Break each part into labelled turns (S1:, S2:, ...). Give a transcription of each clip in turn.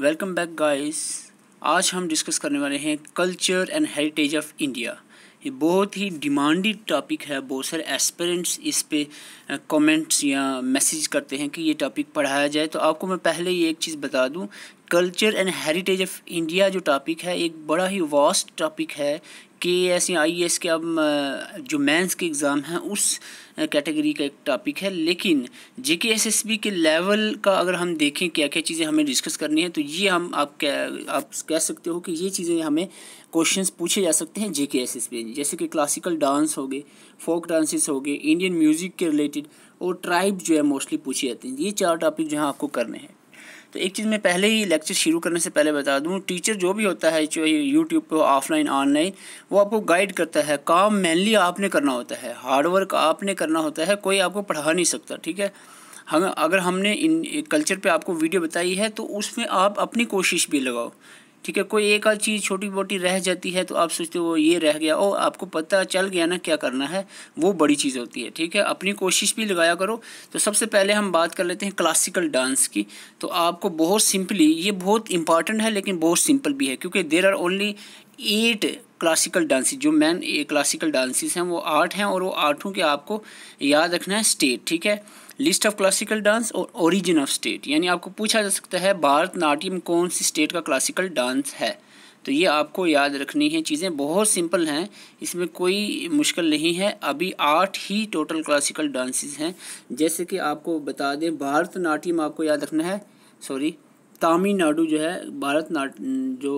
S1: welcome back guys आज हम discuss करने वाले हैं culture and heritage of India ये बहुत ही डिमांडिड टॉपिक है बहुत सारे एस्पेरेंट्स इस पे कमेंट्स या मैसेज करते हैं कि ये टॉपिक पढ़ाया जाए तो आपको मैं पहले ये एक चीज़ बता दूं culture and heritage of India जो टॉपिक है एक बड़ा ही वास्ट टॉपिक है के एस या आई एस के अब जो मेंस के एग्ज़ाम हैं उस कैटेगरी का एक टॉपिक है लेकिन J K S S B के लेवल का अगर हम देखें क्या क्या चीज़ें हमें डिस्कस करनी है तो ये हम आप कह आप कह सकते हो कि ये चीज़ें हमें क्वेश्चंस पूछे जा सकते हैं जे के एस एस बी जैसे कि क्लासिकल डांस हो गए फोक डांसेस हो गए इंडियन म्यूज़िक के रिलेटेड और ट्राइब जो है मोस्टली पूछे जाते हैं ये चार टॉपिक जो है आपको करने हैं तो एक चीज़ मैं पहले ही लेक्चर शुरू करने से पहले बता दूँ टीचर जो भी होता है जो यूट्यूब पर ऑफलाइन ऑनलाइन वो आपको गाइड करता है काम मेनली आपने करना होता है हार्डवर्क आपने करना होता है कोई आपको पढ़ा नहीं सकता ठीक है हम अगर हमने इन कल्चर पे आपको वीडियो बताई है तो उसमें आप अपनी कोशिश भी लगाओ ठीक है कोई एक आध चीज़ छोटी मोटी रह जाती है तो आप सोचते हो ये रह गया ओ आपको पता चल गया ना क्या करना है वो बड़ी चीज़ होती है ठीक है अपनी कोशिश भी लगाया करो तो सबसे पहले हम बात कर लेते हैं क्लासिकल डांस की तो आपको बहुत सिंपली ये बहुत इंपॉर्टेंट है लेकिन बहुत सिंपल भी है क्योंकि there are only eight classical dances जो मैन क्लासिकल डांसिस हैं वो आठ हैं और वो आठों के आपको याद रखना है स्टेट ठीक है लिस्ट ऑफ क्लासिकल डांस और ओरिजिन ऑफ स्टेट यानी आपको पूछा जा सकता है भारतनाट्यम कौन सी स्टेट का क्लासिकल डांस है तो ये आपको याद रखनी है चीज़ें बहुत सिंपल हैं इसमें कोई मुश्किल नहीं है अभी आठ ही टोटल क्लासिकल डांसेस हैं जैसे कि आपको बता दें भारतनाट्यम आपको याद रखना है सॉरी तमिलनाडु जो है भारत नाट जो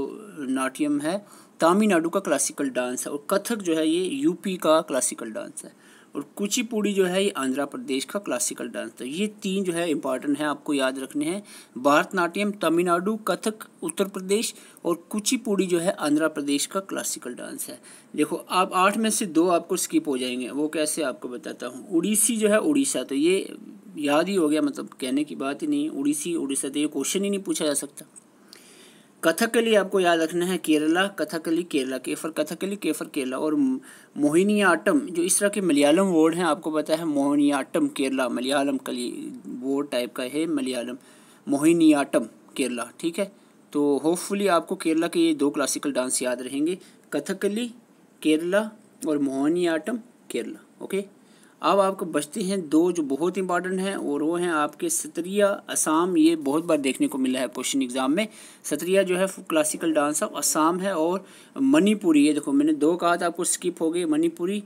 S1: नाट्यम है तमिलनाडु का क्लासिकल डांस है और कथक जो है ये यूपी का क्लासिकल डांस है और कुचिपुड़ी जो है ये आंध्र प्रदेश का क्लासिकल डांस तो ये तीन जो है इंपॉर्टेंट है आपको याद रखने हैं भारतनाट्यम तमिलनाडु कथक उत्तर प्रदेश और कुचिपुड़ी जो है आंध्र प्रदेश का क्लासिकल डांस है देखो आप आठ में से दो आपको स्किप हो जाएंगे वो कैसे आपको बताता हूँ उड़ीसी जो है उड़ीसा तो ये याद ही हो गया मतलब कहने की बात ही नहीं उड़ीसी उड़ीसा तो ये क्वेश्चन ही नहीं पूछा जा सकता कथकली आपको याद रखना है केरला कथकली केरला केफर कथकली केफर केरला और मोहिनियाटम जो इस तरह के मलयालम वर्ड हैं आपको पता है मोहिनीआटम केरला मलयालम कली वो टाइप का है मलयालम मोहिनियाटम केरला ठीक है तो होपफुली आपको केरला के ये दो क्लासिकल डांस याद रहेंगे कथकली केरला और मोहिनीआटम केरला ओके अब आपको बचते हैं दो जो बहुत इंपॉर्टेंट हैं और वो हैं आपके सतरिया असम ये बहुत बार देखने को मिला है क्वेश्चन एग्जाम में सतरिया जो है क्लासिकल डांस ऑफ असम है और मणिपुरी ये देखो मैंने दो कहा था आपको स्किप हो गई मणिपुरी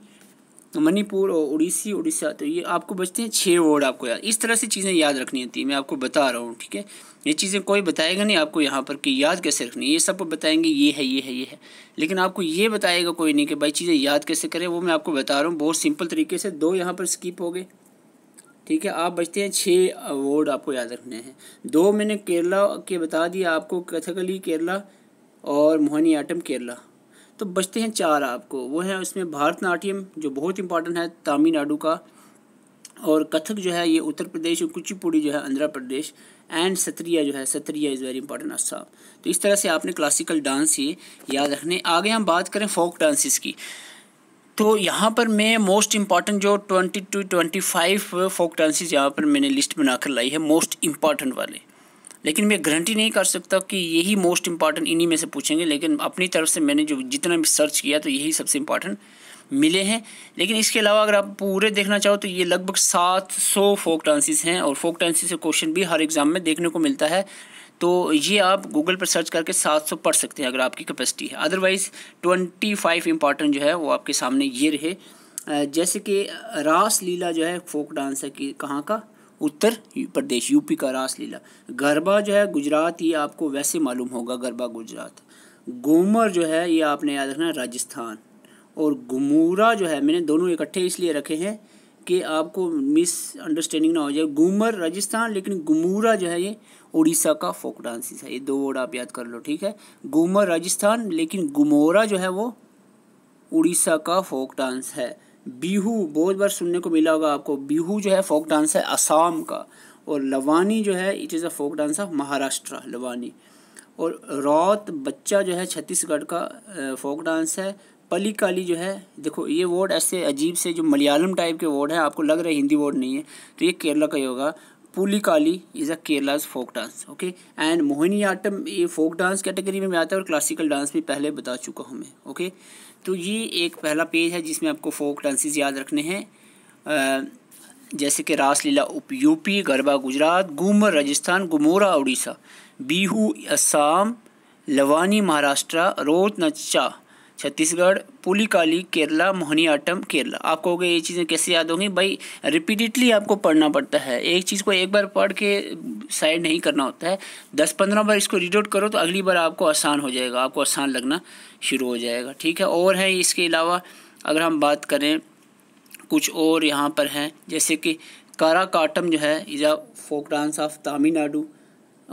S1: मणिपुर और उड़ीसी उड़ीसा तो ये आपको बचते हैं छः वर्ड आपको याद इस तरह से चीज़ें याद रखनी होती है मैं आपको बता रहा हूँ ठीक है ये चीज़ें कोई बताएगा नहीं आपको यहाँ पर कि याद कैसे रखनी है ये सब बताएंगे ये है ये है ये है लेकिन आपको ये बताएगा कोई नहीं कि भाई चीज़ें याद कैसे करें वो मैं आपको बता रहा हूँ बहुत सिंपल तरीके से दो यहाँ पर स्किप हो गए ठीक है आप बचते हैं छः वर्ड आपको याद रखने हैं दो मैंने केरला के बता दिया आपको कथकली केरला और मोहनी आटम केरला तो बचते हैं चार आपको वो है उसमें भारतनाट्यम जो बहुत इंपॉर्टेंट है तमिलनाडु का और कथक जो है ये उत्तर प्रदेश और कुचिपुड़ी जो है आंध्र प्रदेश एंड सत्रिया जो है Sattriya is very important Assam तो इस तरह से आपने क्लासिकल डांस ये याद रखने आगे हम बात करें फोक डांसिस की तो यहाँ पर मैं मोस्ट इम्पॉर्टेंट जो twenty two twenty five folk dances यहाँ पर मैंने लिस्ट बनाकर लाई है मोस्ट इम्पॉर्टेंट वाले लेकिन मैं गारंटी नहीं कर सकता कि यही मोस्ट इंपॉर्टेंट इन्हीं में से पूछेंगे लेकिन अपनी तरफ से मैंने जो जितना भी सर्च किया तो यही सबसे इम्पॉर्टेंट मिले हैं लेकिन इसके अलावा अगर आप पूरे देखना चाहो तो ये लगभग सात सौ फोक डांसिस हैं और फोक डांसिस से क्वेश्चन भी हर एग्ज़ाम में देखने को मिलता है तो ये आप गूगल पर सर्च करके 700 पढ़ सकते हैं अगर आपकी कैपेसिटी है अदरवाइज़ 25 इम्पॉर्टेंट जो है वो आपके सामने ये रहे जैसे कि रास लीला जो है फोक डांस है कि कहाँ का उत्तर प्रदेश यूपी का रासलीला गरबा जो है गुजरात ये आपको वैसे मालूम होगा गरबा गुजरात गोमर जो है ये आपने याद रखना राजस्थान और गुमूरा जो है मैंने दोनों इकट्ठे इसलिए रखे हैं कि आपको मिस अंडरस्टैंडिंग ना हो जाए गुमर राजस्थान लेकिन गुमूरा जो है ये उड़ीसा का फोक डांस है ये दो वर्ड आप याद कर लो ठीक है गुमर राजस्थान लेकिन गुमोरा जो है वो उड़ीसा का फोक डांस है बीहू बहुत बार सुनने को मिला होगा आपको बीहू जो है फोक डांस है असम का और लवानी जो है it is a folk dance of Maharashtra Lavani और रौत बच्चा जो है छत्तीसगढ़ का फोक डांस है पली काली जो है देखो ये वर्ड ऐसे अजीब से जो मलयालम टाइप के वर्ड है आपको लग रहा है हिंदी वर्ड नहीं है तो ये केरला का ही होगा Pulikali is a Kerala's folk dance okay and Mohiniattam ये फोक डांस कैटेगरी में आता है और क्लासिकल डांस भी पहले बता चुका हूँ मैं ओके तो ये एक पहला पेज है जिसमें आपको फोक डांसेस याद रखने हैं जैसे कि रासलीला उप यूपी गरबा गुजरात घूमर राजस्थान गुमोरा उड़ीसा बीहू असम लवानी महाराष्ट्र रोत नचा छत्तीसगढ़ पुलिकाली केरला आटम केरला आपको कहोगे ये चीज़ें कैसे याद होंगी भाई रिपीटेडली आपको पढ़ना पड़ता है एक चीज़ को एक बार पढ़ के साइड नहीं करना होता है दस पंद्रह बार इसको रीड आउट करो तो अगली बार आपको आसान हो जाएगा आपको आसान लगना शुरू हो जाएगा ठीक है और है इसके अलावा अगर हम बात करें कुछ और यहाँ पर हैं जैसे कि काराकाटम जो है is a folk dance of Tamil Nadu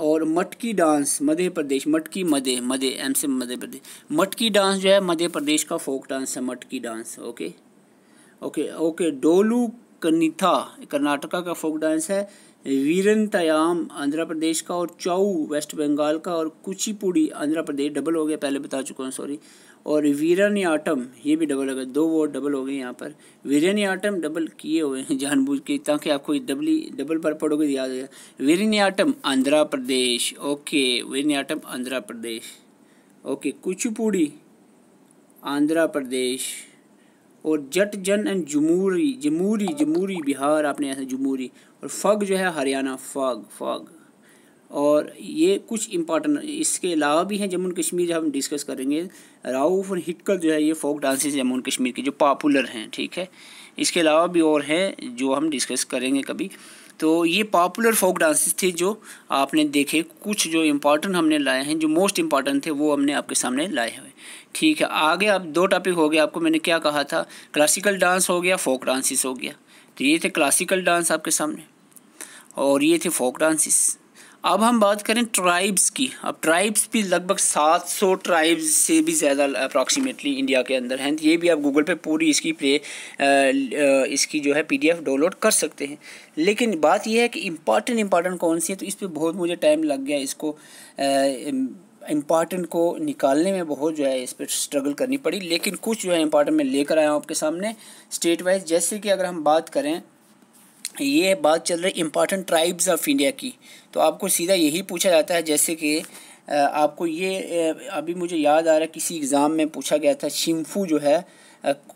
S1: और मटकी डांस मध्य प्रदेश मटकी मधे मधे एम से मध्य प्रदेश मटकी डांस जो है मध्य प्रदेश का फोक डांस है Matki dance okay okay okay Dollu Kunitha Karnataka का फोक डांस है वीरन तयाम आंध्र प्रदेश का और चाऊ वेस्ट बंगाल का और कुचिपुड़ी आंध्र प्रदेश डबल हो गया पहले बता चुका हूँ सॉरी और वीरन आटम ये भी डबल हो गया दो वो डबल हो गए यहाँ पर वीरन आटम डबल किए हुए हैं जानबूझ के ताकि आपको डबली डबल पर पड़ोगे तो याद है Veeran Veeranatyam Andhra Pradesh okay Veeranatyam Andhra Pradesh okay Kuchipudi Andhra Pradesh और जट जन एंड जमूरी जमूरी जमूरी बिहार आपने ऐसे जमूरी और फग जो है हरियाणा फग फग और ये कुछ इंपॉर्टेंट इसके अलावा भी हैं जम्मू कश्मीर जब हम डिस्कस करेंगे राउफ और हिटकल जो है ये folk dances Jammu and Kashmir के जो पॉपुलर हैं ठीक है इसके अलावा भी और हैं जो हम डिस्कस करेंगे कभी तो ये पॉपुलर फोक डांसेस थे जो आपने देखे कुछ जो इम्पॉर्टेंट हमने लाए हैं जो मोस्ट इम्पॉर्टेंट थे वो हमने आपके सामने लाए हुए ठीक है आगे अब दो टॉपिक हो गए आपको मैंने क्या कहा था क्लासिकल डांस हो गया फोक डांसिस हो गया तो ये थे क्लासिकल डांस आपके सामने और ये थे फोक डांसिस अब हम बात करें ट्राइब्स की अब ट्राइब्स भी लगभग 700 ट्राइब्स से भी ज़्यादा अप्रॉक्सीमेटली इंडिया के अंदर हैं ये भी आप गूगल पे पूरी इसकी प्ले इसकी जो है पीडीएफ डाउनलोड कर सकते हैं लेकिन बात यह है कि इम्पॉर्टेंट इम्पॉर्टेंट कौन सी है तो इस पर बहुत मुझे टाइम लग गया इसको आ, इम्पॉर्टेंट को निकालने में बहुत जो है इस पर स्ट्रगल करनी पड़ी लेकिन कुछ जो है इम्पॉर्टेंट मैं लेकर आया हूँ आपके सामने स्टेट वाइज जैसे कि अगर हम बात करें ये बात चल रही इम्पॉर्टेंट ट्राइब्स ऑफ इंडिया की तो आपको सीधा यही पूछा जाता है जैसे कि आपको ये अभी मुझे याद आ रहा है किसी एग्ज़ाम में पूछा गया था शिम्फू जो है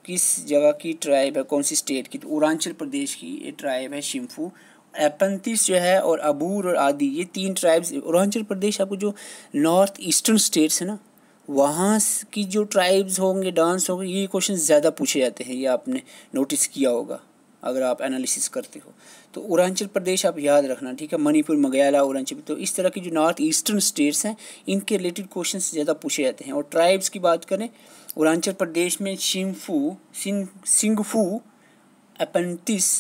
S1: किस जगह की ट्राइब है कौन सी स्टेट की तो अरुणाचल प्रदेश की ये ट्राइब है शिम्फू एपंथिस जो है और अबूर और आदि ये तीन ट्राइब्स अरुणाचल प्रदेश आपको जो नॉर्थ ईस्टर्न स्टेट्स है ना वहाँ की जो ट्राइब्स होंगे डांस होंगे ये क्वेश्चन ज़्यादा पूछे जाते हैं ये आपने नोटिस किया होगा अगर आप एनालिसिस करते हो तो अरुणाचल प्रदेश आप याद रखना ठीक है मणिपुर मगयाला अरुणाचल तो इस तरह की जो नॉर्थ ईस्टर्न स्टेट्स हैं इनके रिलेटेड क्वेश्चन ज़्यादा पूछे जाते हैं और ट्राइब्स की बात करें अरुणाचल प्रदेश में शिम्फू सिंगफू एपंतिस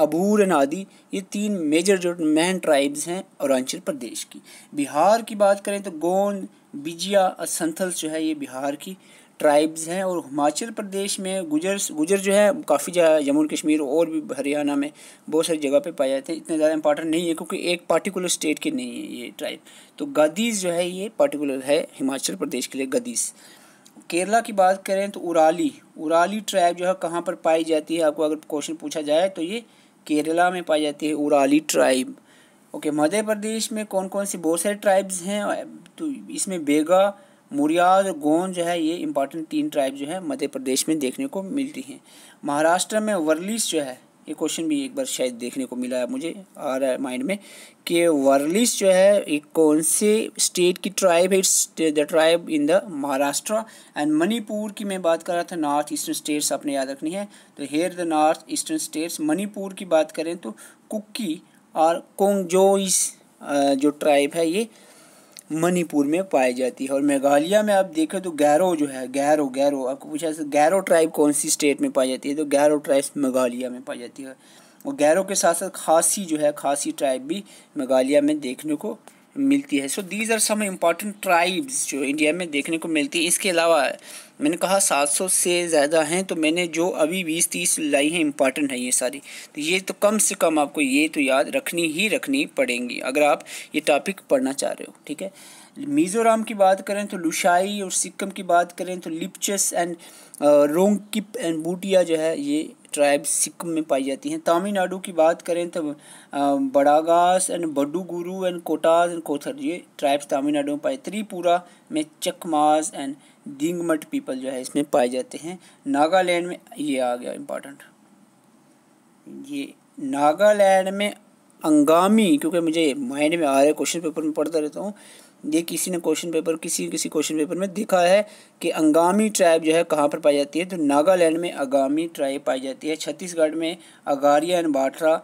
S1: अबूरन आदि ये तीन मेजर जो मैन ट्राइब्स हैं अरुणाचल प्रदेश की बिहार की बात करें तो गोंद बिजिया और संथल्स जो है ये बिहार की ट्राइब्स हैं और हिमाचल प्रदेश में गुजर गुजर जो है काफ़ी जम्मू कश्मीर और भी हरियाणा में बहुत सारी जगह पे पाए जाते हैं इतने ज़्यादा इंपॉर्टेंट नहीं है क्योंकि एक पार्टिकुलर स्टेट के नहीं है ये ट्राइब तो गदीज़ जो है ये पार्टिकुलर है हिमाचल प्रदेश के लिए गदीज़ केरला की बात करें तो उराली उराली ट्राइब जो है कहाँ पर पाई जाती है आपको अगर क्वेश्चन पूछा जाए तो ये केरला में पाई जाती है उराली ट्राइब ओके मध्य प्रदेश में कौन कौन सी बहुत सारे ट्राइब्स हैं तो इसमें बेगा मुरियाज और गोंद जो है ये इंपॉर्टेंट तीन ट्राइब जो है मध्य प्रदेश में देखने को मिलती हैं महाराष्ट्र में वर्लिस जो है ये क्वेश्चन भी एक बार शायद देखने को मिला है मुझे आ रहा है माइंड में कि वर्लिस जो है एक कौन से स्टेट की ट्राइब है it's the tribe in the Maharashtra and Manipur की मैं बात कर रहा था नॉर्थ ईस्टर्न स्टेट्स आपने याद रखनी है तो here the north eastern states Manipur की बात करें तो कुकी और कोंगजोइस जो ट्राइब है ये मणिपुर में पाई जाती है और मेघालय में आप देखें तो गैरो जो है गैरो गैरो आपको पूछा तो गैरो ट्राइब कौन सी स्टेट में पाई जाती है तो गैरो ट्राइब मेघालय में पाई जाती है और गैरो के साथ साथ खासी जो है खासी ट्राइब भी मेघालय में देखने को मिलती है so these are some important tribes जो इंडिया में देखने को मिलती है इसके अलावा मैंने कहा 700 से ज़्यादा हैं तो मैंने जो अभी बीस तीस लाई हैं इंपॉर्टेंट है ये सारी तो ये तो कम से कम आपको ये तो याद रखनी ही रखनी पड़ेंगी अगर आप ये टॉपिक पढ़ना चाह रहे हो ठीक है मिजोराम की बात करें तो लुशाई और सिक्किम की बात करें तो लिपचस एंड रोंगकिप एंड बूटिया जो है ये ट्राइब्स सिक्किम में पाई जाती हैं तमिलनाडु की बात करें तो Badagas and Baduguru and Kotas and Kothar ये ट्राइब्स तमिलनाडु में पाए त्रिपुरा में चकमास एंड दिंगमट पीपल जो है इसमें पाए जाते हैं नागालैंड में ये आ गया इम्पॉर्टेंट ये नागालैंड में अंगामी क्योंकि मुझे माइंड में आ रहे क्वेश्चन पेपर में पढ़ता रहता हूँ ये किसी ने क्वेश्चन पेपर किसी किसी क्वेश्चन पेपर में दिखा है कि अंगामी ट्राइब जो है कहाँ पर पाई जाती है तो नागालैंड में अंगामी ट्राइब पाई जाती है छत्तीसगढ़ में अगारिया एंड बाठरा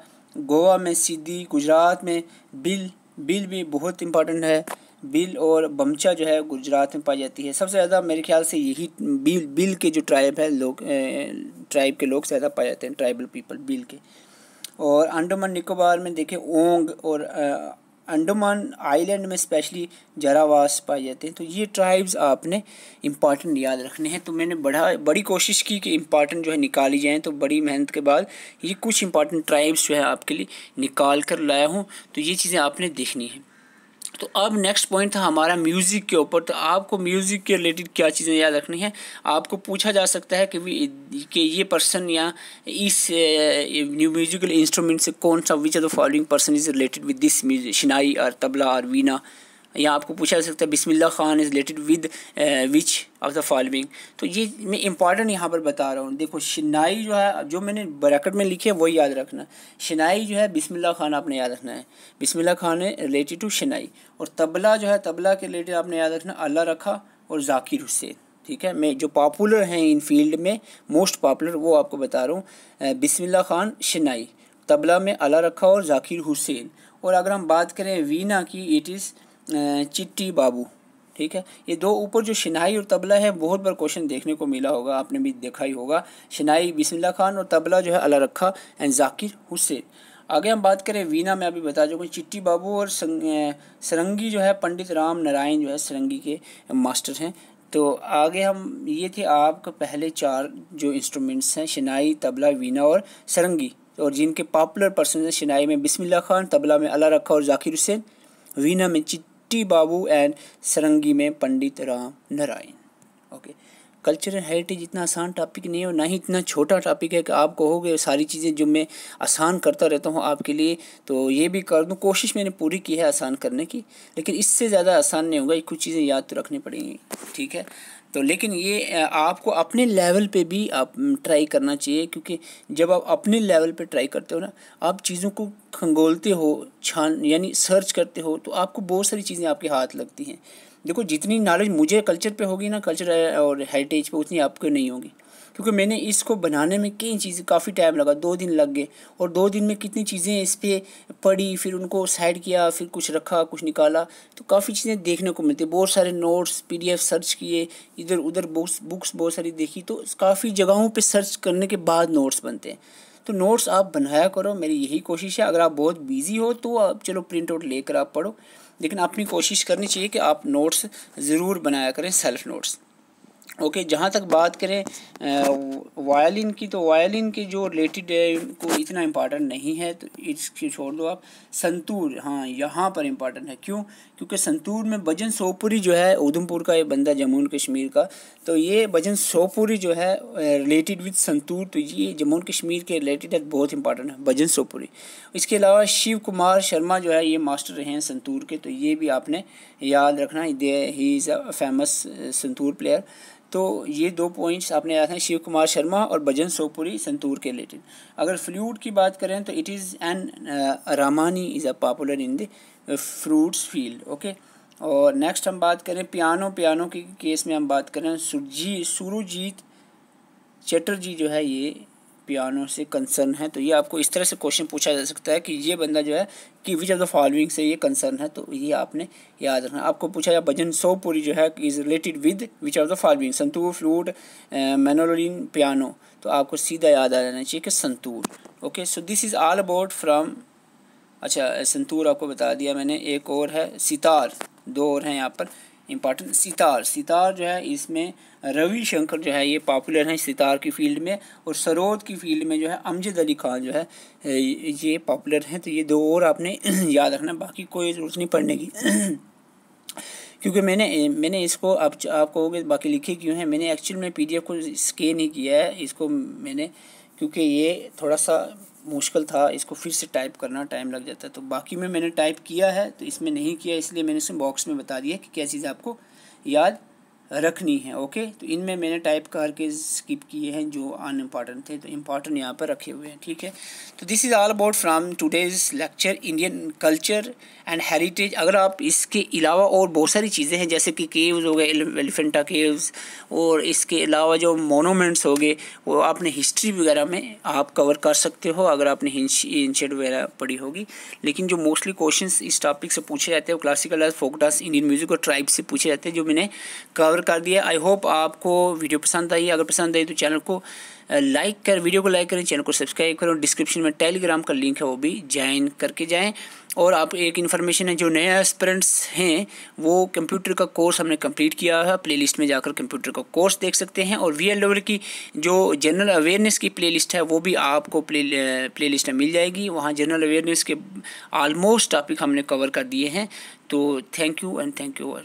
S1: गोवा में सिद्धी गुजरात में बिल बिल भी बहुत इंपॉर्टेंट है बिल और बमचा जो है गुजरात में पाई जाती है सबसे ज़्यादा मेरे ख्याल से यही बिल बिल के जो ट्राइब है लोग ट्राइब के लोग ज़्यादा पाए जाते हैं ट्राइबल पीपल बिल के और अंडमान निकोबार में देखें ओंग और अंडमान आइलैंड में स्पेशली जरावास पाए जाते हैं तो ये ट्राइब्स आपने इम्पॉर्टेंट याद रखने हैं तो मैंने बड़ा बड़ी कोशिश की कि इम्पॉर्टेंट जो है निकाली जाएँ तो बड़ी मेहनत के बाद ये कुछ इंपॉर्टेंट ट्राइब्स जो है आपके लिए निकाल कर लाया हूँ तो ये चीज़ें आपने देखनी है तो अब नेक्स्ट पॉइंट था हमारा म्यूज़िक के ऊपर तो आपको म्यूज़िक के रिलेटेड क्या चीज़ें याद रखनी है आपको पूछा जा सकता है कि कि ये पर्सन या इस न्यू म्यूजिकल इंस्ट्रूमेंट से कौन सा which are the following person is related with this music shehnai और तबला और वीना या आपको पूछा जा सकता है Bismillah Khan is related with which of the following तो ये मैं इंपॉर्टेंट यहाँ पर बता रहा हूँ देखो शिनाई जो है जो मैंने ब्रैकेट में लिखे वही याद रखना शनाई जो है बिस्मिल्ला खान आपने याद रखना है बिस्मिल्ला खान रिलेटेड टू शनाई और तबला जो है तबला के रिलेटेड आपने याद रखना अल्लाह रखा और जाकिर हुसैन ठीक है मैं जो पॉपुलर हैं इन फील्ड में मोस्ट पॉपुलर वो आपको बता रहा हूँ uh, बिस्मिल्ला खान शनाई तबला में अला रखा और जाकिर हुसैन और अगर हम बात करें वीना की इट इज़ चिट्टी बाबू ठीक है ये दो ऊपर जो शनाई और तबला है बहुत बार क्वेश्चन देखने को मिला होगा आपने भी देखा ही होगा शनाई बिस्मिल्ला खान और तबला जो है अला रखा एंड जाकिर हुसैन आगे हम बात करें वीना में अभी बता चुका चिट्टी बाबू और सरंगी जो है पंडित राम नारायण जो है सरंगी के मास्टर हैं तो आगे हम ये थे आपके पहले चार जो इंस्ट्रूमेंट्स हैं शनाई तबला वीना और सरंगी और जिनके पॉपुलर पर्सन हैं शिनाई में बिस्मिल्ला खान तबला में अला रखा और जाकिर हुसैन वीना में चिट टी बाबू एंड सरंगी में Pandit Ram Narayan okay cultural heritage इतना आसान टॉपिक नहीं है और ना ही इतना छोटा टॉपिक है कि आप कहोगे सारी चीज़ें जो मैं आसान करता रहता हूँ आपके लिए तो ये भी कर दूँ कोशिश मैंने पूरी की है आसान करने की लेकिन इससे ज़्यादा आसान नहीं होगा कुछ चीज़ें याद तो रखनी पड़ेंगी ठीक है तो लेकिन ये आपको अपने लेवल पे भी आप ट्राई करना चाहिए क्योंकि जब आप अपने लेवल पे ट्राई करते हो ना आप चीज़ों को खंगोलते हो छान यानी सर्च करते हो तो आपको बहुत सारी चीज़ें आपके हाथ लगती हैं देखो जितनी नॉलेज मुझे कल्चर पे होगी ना कल्चर और हेरिटेज पे उतनी आपको नहीं होगी क्योंकि मैंने इसको बनाने में कई चीज़ें काफ़ी टाइम लगा दो दिन लग गए और दो दिन में कितनी चीज़ें इस पर पढ़ी फिर उनको साइड किया फिर कुछ रखा कुछ निकाला तो काफ़ी चीज़ें देखने को मिलती बहुत सारे नोट्स पी सर्च किए इधर उधर बुक्स बुक्स बहुत सारी देखी तो काफ़ी जगहों पर सर्च करने के बाद नोट्स बनते हैं तो नोट्स आप बनाया करो मेरी यही कोशिश है अगर आप बहुत बिजी हो तो आप चलो प्रिंट आउट लेकर आप पढ़ो लेकिन अपनी कोशिश करनी चाहिए कि आप नोट्स ज़रूर बनाया करें सेल्फ नोट्स ओके okay, जहाँ तक बात करें वायलिन की तो वायलिन के जो रिलेटेड है को इतना इम्पॉर्टेंट नहीं है तो इसकी छोड़ दो आप संतूर हाँ यहाँ पर इम्पॉर्टेंट है क्यों क्योंकि संतूर में भजन सोपुरी जो है उधमपुर का ये बंदा जम्मू कश्मीर का तो ये भजन सोपुरी जो है रिलेटेड विद संतूर तो ये जम्मू कश्मीर के रिलेटेड है बहुत इंपॉर्टेंट है भजन सोपुरी इसके अलावा शिव कुमार शर्मा जो है ये मास्टर रहे हैं संतूर के तो ये भी आपने याद रखना they he is a famous santoor player तो ये दो पॉइंट्स आपने याद हैं शिव कुमार शर्मा और भजन सोपुरी संतूर के रिलेटेड अगर फ्लूट की बात करें तो it is N Ramani is a popular in the flutes field okay और नेक्स्ट हम बात करें पियानो पियानो के केस में हम बात करें सुरजी सुरुजीत चटर्जी जो है ये पियानो से कंसर्न है तो ये आपको इस तरह से क्वेश्चन पूछा जा सकता है कि ये बंदा जो है कि विच ऑफ द फॉलोइंग से ये कंसर्न है तो ये आपने याद रखना आपको पूछा जाए भजन सोपुरी जो है is related with which of the following santoor flute mandolin piano तो आपको सीधा याद आ जाना चाहिए कि santoor okay so this is all about from अच्छा संतूर आपको बता दिया मैंने एक और है सितार दो और हैं यहाँ पर इम्पॉर्टेंट सितार सितार जो है इसमें रवि शंकर जो है ये पॉपुलर हैं सितार की फील्ड में और सरोद की फील्ड में जो है अमजद अली खान जो है ये पॉपुलर हैं तो ये दो और आपने याद रखना बाकी कोई ज़रूरत नहीं पढ़ने की क्योंकि मैंने मैंने इसको आप आप कहोगे बाकी लिखे क्यों हैं मैंने एक्चुअल में पीडीएफ को स्कैन ही किया है इसको मैंने क्योंकि ये थोड़ा सा मुश्किल था इसको फिर से टाइप करना टाइम लग जाता है तो बाकी में मैंने टाइप किया है तो इसमें नहीं किया इसलिए मैंने इसमें बॉक्स में बता दिया कि क्या चीज़ आपको याद रखनी है ओके तो इनमें मैंने टाइप करके स्किप किए हैं जो अन इम्पॉर्टेंट थे तो इम्पॉर्टेंट यहाँ पर रखे हुए हैं ठीक है तो this is all about from today's lecture Indian culture and heritage अगर आप इसके अलावा और बहुत सारी चीज़ें हैं जैसे कि केव्स हो गए एलिफेंटा केव्स और इसके अलावा जो मोनोमेंट्स हो गए वो आपने हिस्ट्री वगैरह में आप कवर कर सकते हो अगर आपने इंशेड वगैरह पढ़ी होगी लेकिन जो मोस्टली क्वेश्चन इस टॉपिक से पूछे जाते हैं वो classical folk dance Indian music और ट्राइब से पूछे जाते हैं जो मैंने कवर कवर कर दिया आई होप आपको वीडियो पसंद आई अगर पसंद आई तो चैनल को लाइक कर वीडियो को लाइक करें चैनल को सब्सक्राइब करें डिस्क्रिप्शन में टेलीग्राम का लिंक है वो भी ज्वाइन करके जाएं और आप एक इन्फॉर्मेशन है जो नए एस्पिरेंट्स हैं वो कंप्यूटर का कोर्स हमने कंप्लीट किया है प्लेलिस्ट में जाकर कंप्यूटर का कोर्स देख सकते हैं और वी एल की जो जनरल अवेयरनेस की प्ले है वो भी आपको प्ले प्लेलिस्ट uh, में मिल जाएगी वहाँ जनरल अवेयरनेस के आलमोस्ट टॉपिक हमने कवर कर दिए हैं तो thank you and thank you